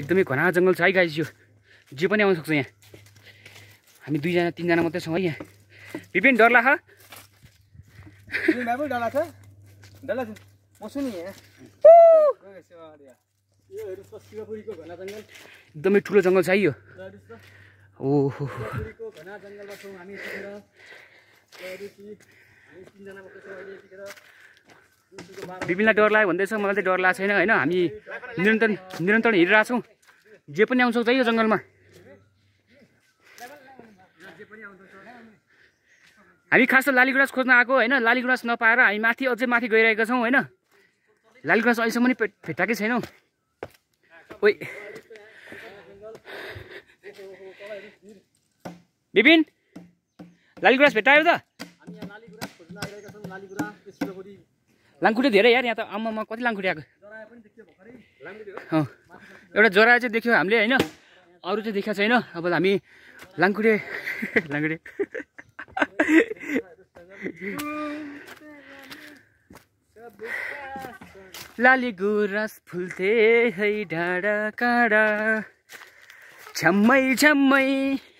एकदमै घना जङ्गल छ है गाई यो जे पनि आउन सक्छ यहाँ हामी दुईजना तिनजना मात्रै छौँ है यहाँ बिपिन डर लाख एकदमै ठुलो जङ्गल छ है यो ओहो जङ्गलमा छौँ हामी बिपिनलाई डर लाग्यो भन्दैछ मलाई चाहिँ डर लागेको छैन होइन हामी निरन्तर निरन्तर हिँडिरहेको जे पनि आउँछौँ सक्छ यो जङ्गलमा हामी खास त लालीगुराँस खोज्न आएको होइन लालीगुराँस नपाएर हामी माथि अझै माथि गइरहेका छौँ होइन लालीगुराँस अहिलेसम्म पनि भेट्टाएकै छैनौँ ओ विपिन लालीगुराँस भेट्टायो त लाङखुट्टे धेरै यार यहाँ त आम्मामा कति लाङखुटे आएको एउटा जरा चाहिँ देख्यो हामीले होइन अरू चाहिँ देखाएको छैन अब हामी लाङखुटे लाङखुटे लाली गुरास फुल्थे है डाँडा काँडा छ्याम्मै छ्याम्मै